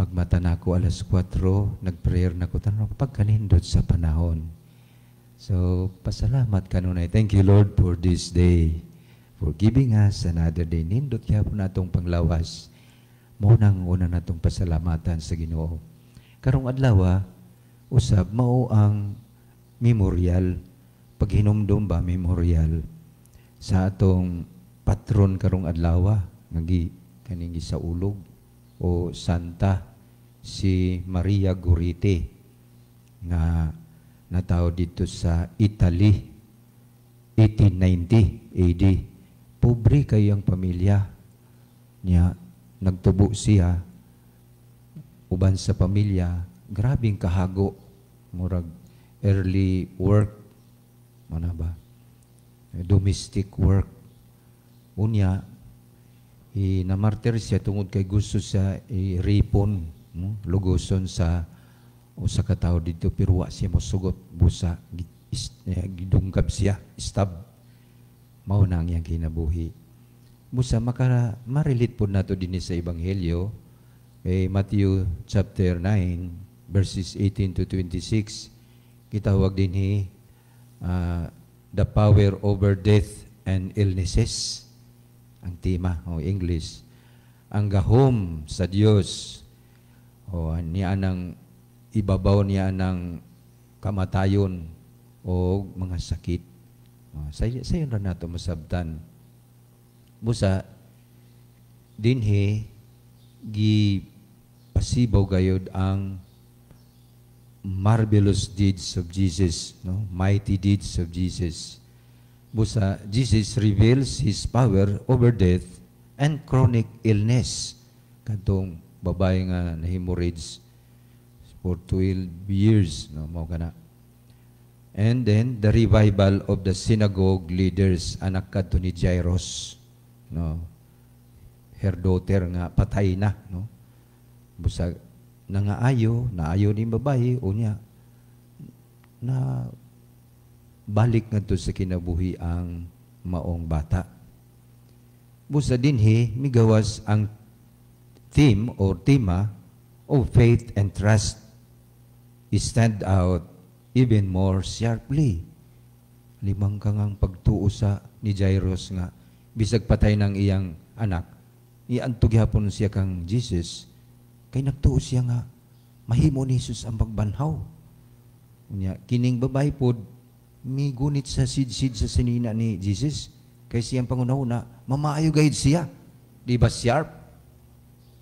Pagmata na ako alas 4, nag-prayer na ako. Tanong ako, pagkalindot sa panahon. So, pasalamat ka nun ay. Thank you, Lord, for this day. For giving us another day. Nindot kaya po natong panglawas. Munang una natong pasalamatan sa ginoo. Karong adlawa, ah, usab, mao ang memorial. Pag ba, memorial. Sa atong patron karong adlawa, ah, nagi kaningi sa ulog o santa si Maria Guriti na natao dito sa Italy 1890 AD. Pobre kayo ang pamilya niya. Nagtubo siya. Uban sa pamilya, grabing kahago. Murag early work. Mana ba? Domestic work. Unya, i namartir siya tungod kay gusto sa i-ripon mo lugoson sa usa ka tawo dito pero wa siya mosugot busa eh, gidunggab siya stab mao na ang iyang kinabuhi busa makara marelit pud nato dinhi sa ebanghelyo kay eh, Matthew chapter 9 verses 18 to 26 kita kitawag dinhi uh, ah, the power over death and illnesses ang tema o English ang gahom sa Dios o niya ng ibabaw niya ng kamatayon o mga sakit. O, say, sayon ra nato masabtan. Musa, dinhi, gi pasibaw gayod ang marvelous deeds of Jesus, no? mighty deeds of Jesus. Musa, Jesus reveals His power over death and chronic illness. Kantong babae nga na hemorrhage for 12 years, no, mao kana. And then the revival of the synagogue leaders anak kadto ni Jairus, no. Her daughter nga patay na, no. Busag nangaayo, naayo ni babae unya na balik ngadto sa kinabuhi ang maong bata. Busa dinhi migawas ang theme or tema of faith and trust stand out even more sharply. Limang kangang ang pagtuusa ni Jairus nga, bisag patay ng iyang anak, iantog hapon siya kang Jesus, kay nagtuo siya nga, mahimo ni Jesus ang pagbanhaw. Unya, kining babay pod, may gunit sa sidsid sa sinina ni Jesus, kay siyang pangunauna, mamaayo gayud siya. Di ba sharp?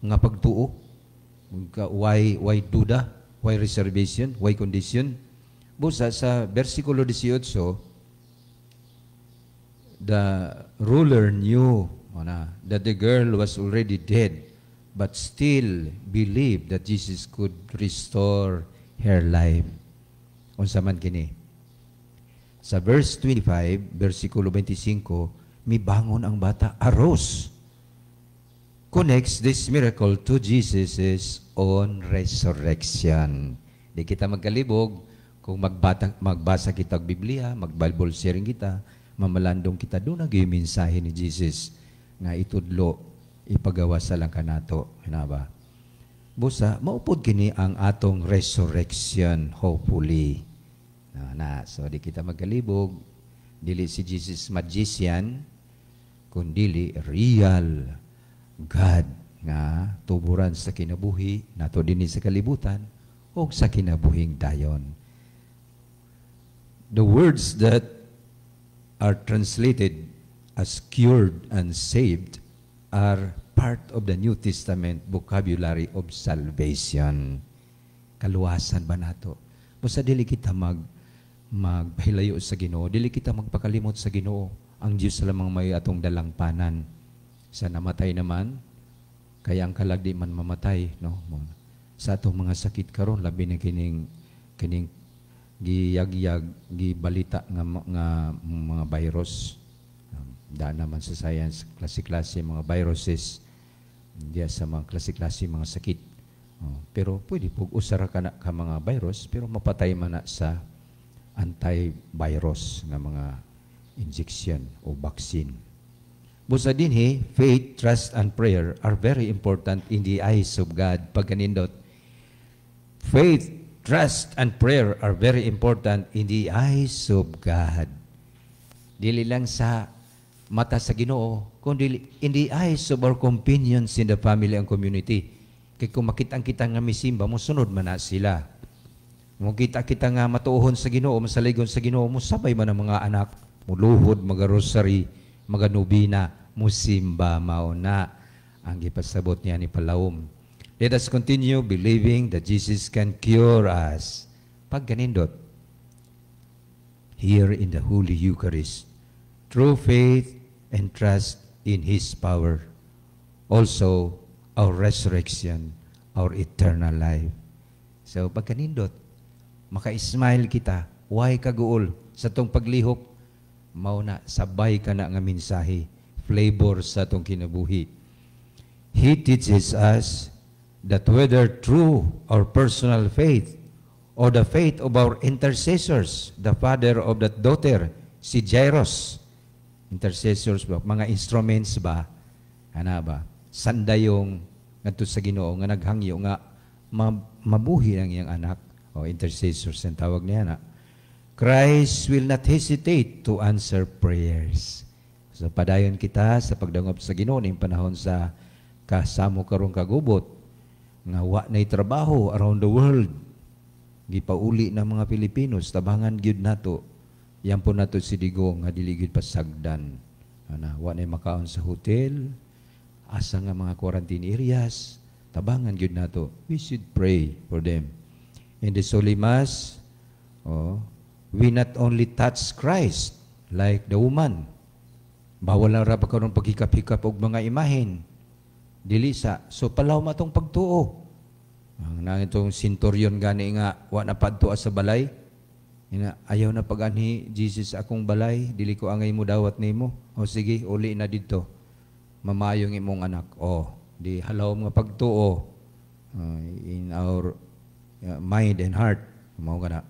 nga pagtuo why why duda why reservation why condition busa sa bersikulo 18 the ruler knew ona, that the girl was already dead but still believed that Jesus could restore her life. Unsa man kini? Sa verse 25, bersikulo 25, mibangon ang bata, arose connects this miracle to Jesus' own resurrection. Di kita magkalibog kung magbatang, magbasa kita ng Biblia, mag sharing kita, mamalandong kita, doon nag mensahe ni Jesus nga itudlo, ipagawa sa lang kanato. Hinaba. Busa, maupod kini ang atong resurrection, hopefully. Na, na, so di kita magkalibog, dili si Jesus magician, kundili real God nga tuburan sa kinabuhi nato dinhi sa kalibutan o sa kinabuhing dayon. The words that are translated as cured and saved are part of the New Testament vocabulary of salvation. Kaluwasan ba nato? Basta dili kita mag magpahilayo sa Ginoo, dili kita magpakalimot sa Ginoo. Ang Dios lamang may atong dalangpanan sa namatay naman, kaya ang kalagdi man mamatay, no? Sa atong mga sakit karon labi na kining kining giyag-yag gibalita nga nga mga virus. Um, da naman sa science klase-klase mga viruses diya sa mga klase-klase mga sakit. Oh, pero pwede pug usara ka na ka mga virus pero mapatay man na sa antivirus nga mga injection o vaccine. Busadinhi, faith, trust, and prayer are very important in the eyes of God. Pag ganindot, faith, trust, and prayer are very important in the eyes of God. Dili lang sa mata sa ginoo, kundi in the eyes of our companions in the family and community. Kaya kung ang kita nga misimba, mo sunod man na sila. Kung kita kita nga matuohon sa ginoo, masaligon sa ginoo, mo sabay man ang mga anak, muluhod, magarosary, maganubina musimba mauna ang ipasabot niya ni Palaom. Let us continue believing that Jesus can cure us. Pag ganindot, here in the Holy Eucharist, through faith and trust in His power, also our resurrection, our eternal life. So pag ganindot, maka-smile kita, why kaguol sa tong paglihok mao na sabay kana nga mensahe flavor sa atong kinabuhi he teaches us that whether true or personal faith or the faith of our intercessors the father of that daughter si Jairus intercessors ba mga instruments ba ana ba sandayong ngadto sa Ginoo nga naghangyo nga mabuhi ang iyang anak o intercessors ang tawag niya na Christ will not hesitate to answer prayers. So padayon kita sa pagdangop sa Ginoo ning panahon sa kasamo karong kagubot nga wa nay trabaho around the world. Gipauli na mga Pilipinos tabangan gyud nato. Yan po nato si Digo nga dili gyud pasagdan. Ana wa nay makaon sa hotel, asa nga mga quarantine areas, tabangan gyud nato. We should pray for them. In the Solimas, oh, we not only touch Christ, like the woman. Bawal na raba karon paghikap-hikap og mga imahin. Dilisa. sa so palaw matong pagtuo. Ang na itong sinturyon gani nga wa na padtuo sa balay. Ina, ayaw na paganhi Jesus akong balay, dili ko angay mo dawat nimo. O sige, uli na didto. Mamayong imong anak. O, di halaw mga pagtuo uh, in our uh, mind and heart. Mao kana.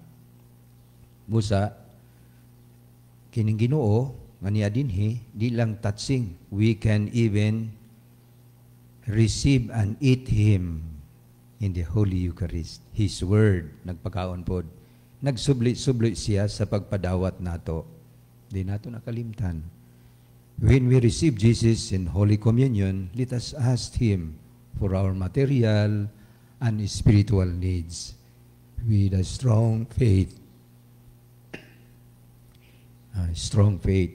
Musa, kining ginoo, nga niya dinhi, di lang tatsing. We can even receive and eat Him in the Holy Eucharist. His Word, nagpakaon po. Nagsubli-subli siya sa pagpadawat nato. Di nato nakalimtan. When we receive Jesus in Holy Communion, let us ask Him for our material and spiritual needs with a strong faith strong faith,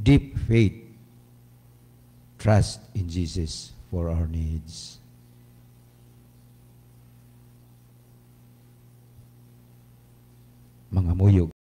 deep faith, trust in Jesus for our needs. Mga muyog.